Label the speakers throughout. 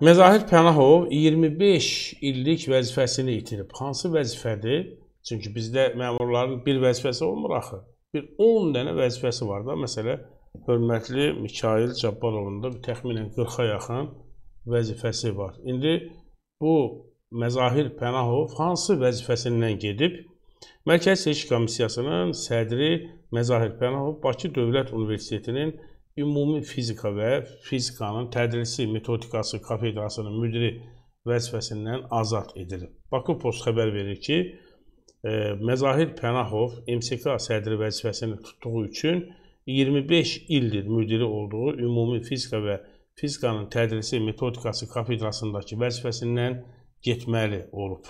Speaker 1: Məzahir Pənahov 25 illik vəzifəsini itirib. Hansı vəzifədir? Çünki bizdə məmurların bir vəzifəsi olmur axı. Bir 10 dənə vəzifəsi var da. Məsələn, hörmətli Mikail Cabbarovun da təxminən 40-a yaxın vəzifəsi var. İndi bu Məzahir Pənahov hansı vəzifəsindən gedib? Mərkəzi Seçki Komissiyasının sədri Məzahir Pənahov Bakı Dövlət Universitetinin Ümumi Fizika və Fizikanın Tədrisi Metodikası Kafedrasının müdiri vəzifəsindən azad edilib. Baku Post xəbər verir ki, e, Məzahir Pənahov MSK sədri vəzifəsini tutduğu üçün 25 ildir müdiri olduğu Ümumi Fizika və Fizikanın Tədrisi Metodikası Kafedrasındakı vəzifəsindən getməli olub.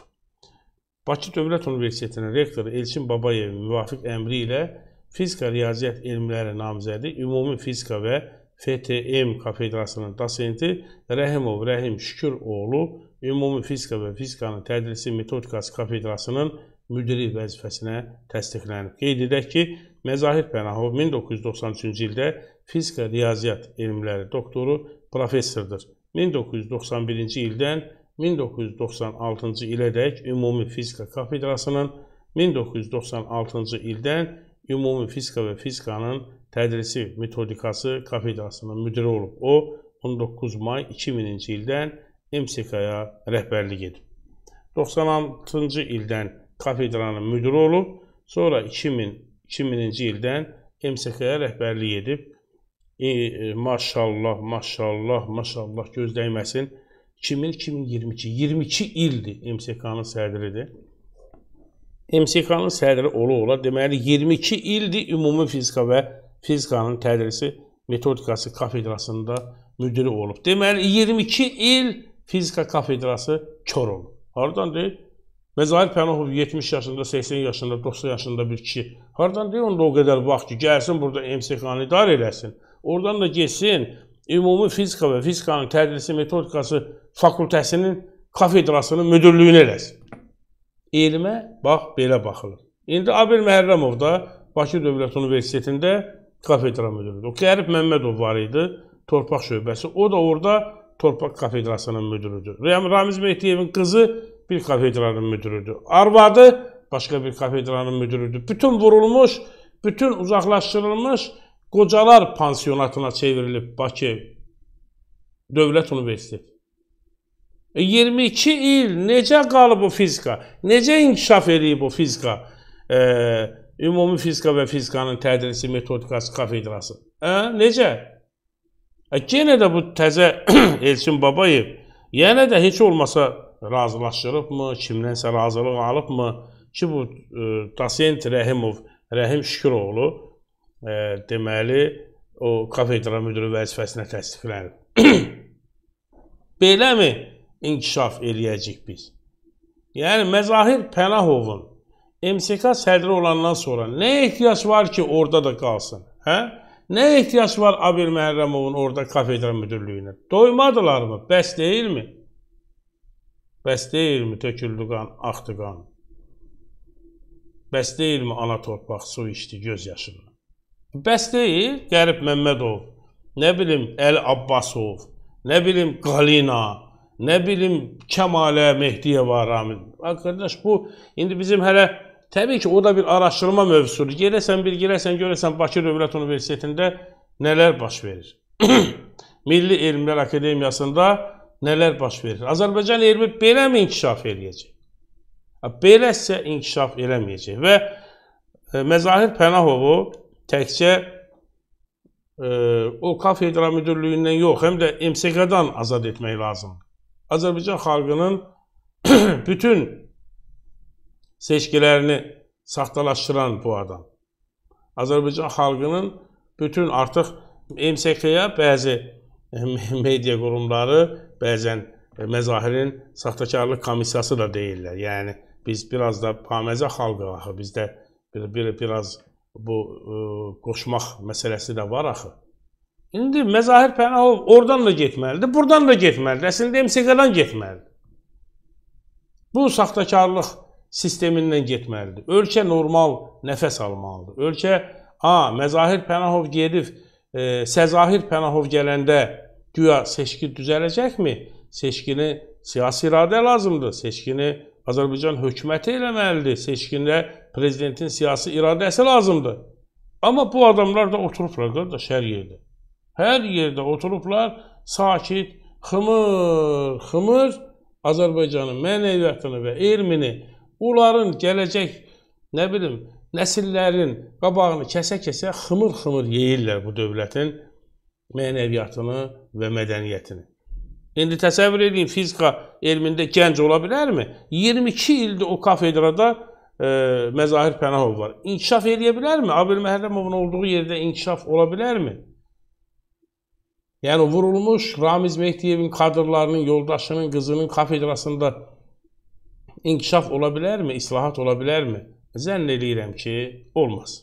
Speaker 1: Bakı Dövlət Universitetinin rektoru Elçin Babayevin müvafiq əmri ilə Fizika Riyaziyyat elmləri namizədi, Ümumi Fizika və FTM kafedrasının dosenti Rəhimov Rəhim Şükür oğlu Ümumi Fizika və Fizikanın tədrisi metodikası kafedrasının müdiri vəzifəsinə təsdiqlənib. Qeyd edək ki, Məzahir Pənahov 1993-cü ildə fizika riyaziyyat elmləri doktoru professordur. 1991-ci ildən 1996-cı ilədək Ümumi Fizika kafedrasının 1996-cı ildən ümumi fizika və fizikanın tədrisi metodikası kafedrasının müdiri olub. O, 19 may 2000-ci ildən MSK-ya rəhbərlik edib. 96-cı ildən kafedranın müdiri olub, sonra 2000, 2000-ci ildən MSK-ya rəhbərlik edib. E, e, maşallah, maşallah, maşallah göz dəyməsin. 2000-2022 22 ildir MSK-nın sədridir. MSK-nın sədri ola-ola deməli 22 ildir ümumi fizika və fizikanın tədrisi metodikası kafedrasında müdiri olub. Deməli 22 il fizika kafedrası Çorum. Hardan deyil? Məzahir Pənahov 70 yaşında, 80 yaşında, 90 yaşında bir kişi. Hardan deyil onda o qədər vaxt ki, gəlsin burada MSK-nı idarə eləsin. Oradan da getsin ümumi fizika və fizikanın tədrisi metodikası fakültəsinin kafedrasının müdürlüyünü eləsin elmə bax belə baxılır. İndi Abel Məhərrəmov da Bakı Dövlət Universitetində kafedra müdürüdür. O Qərib Məmmədov var idi, torpaq şöbəsi. O da orada torpaq kafedrasının müdürüdür. Ramiz Mehdiyevin qızı bir kafedranın müdürüdür. Arvadı başqa bir kafedranın müdürüdür. Bütün vurulmuş, bütün uzaqlaşdırılmış qocalar pansionatına çevrilib Bakı Dövlət Universiteti. 22 e il necə qalıb bu fizika? Necə inkişaf edib bu fizika? E, ümumi fizika və fizikanın tədrisi metodikası kafedrası. Hə, e, necə? E, yenə də bu təzə Elçin Babayev yenə də heç olmasa razılaşdırıbmı, kimdənsə razılıq alıbmı ki, bu e, dosent Rəhimov, Rəhim Şüküroğlu e, deməli o kafedra müdiri vəzifəsinə təsdiqlənib. Beləmi? inkişaf eləyəcək biz. Yəni Məzahir Pənahovun MSK sədri olandan sonra nə ehtiyac var ki, orada da qalsın? Hə? Nə ehtiyac var Abel Məhərrəmovun orada kafedra müdürlüyünə? Doymadılarmı? Bəs deyilmi? Bəs deyilmi töküldü qan, axdı qan? Bəs deyilmi ana torpaq su içdi göz yaşından? Bəs deyil Qərib Məmmədov, nə bilim Əli Abbasov, nə bilim Qalina, nə bilim Kəmalə, Mehdiyə var, Ramil. Arkadaş bu indi bizim hələ təbii ki o da bir araşdırma mövzusudur. Gedəsən bir girəsən görəsən Bakı Dövlət Universitetində nələr baş verir. Milli Elmlər Akademiyasında nələr baş verir? Azərbaycan elmi beləmi inkişaf eləyəcək? Beləsə inkişaf eləməyəcək və e, Məzahir Pənahovu təkcə e, o kafedra müdürlüyündən yox, həm də MSK-dan azad etmək lazımdır. Azərbaycan xalqının bütün seçkilərini saxtalaşdıran bu adam. Azərbaycan xalqının bütün artıq MSK-ya bəzi media qurumları, bəzən məzahirin saxtakarlıq komissiyası da deyirlər. Yəni biz biraz da paməzə xalqıq axı, bizdə bir, bir, biraz bu ə, qoşmaq məsələsi də var axı. İndi Məzahir Pənahov oradan da getməlidir, buradan da getməlidir. Əslində MSK-dan getməlidir. Bu saxtakarlıq sistemindən getməlidir. Ölkə normal nəfəs almalıdır. Ölkə, a, Məzahir Pənahov gedib, e, Səzahir Pənahov gələndə güya seçki düzələcəkmi? Seçkini siyasi iradə lazımdır. Seçkini Azərbaycan hökuməti eləməlidir. Seçkində prezidentin siyasi iradəsi lazımdır. Amma bu adamlar da oturublar qardaş hər yerdə. Hər yerdə oturublar, sakit, xımır, xımır Azərbaycanın mənəviyyatını və elmini, onların gələcək, nə bilim, nəsillərin qabağını kəsə-kəsə xımır-xımır yeyirlər bu dövlətin mənəviyyatını və mədəniyyətini. İndi təsəvvür edin, fizika elmində gənc ola bilərmi? 22 ildir o kafedrada e, Məzahir Pənahov var. İnkişaf edə bilərmi? Abil Məhərrəmovun olduğu yerdə inkişaf ola bilərmi? Yani vurulmuş Ramiz Mehdiyev'in kadrlarının, yoldaşının, kızının kafedrasında inkişaf olabilir mi, islahat olabilir mi? Zənn eləyirəm ki, olmaz.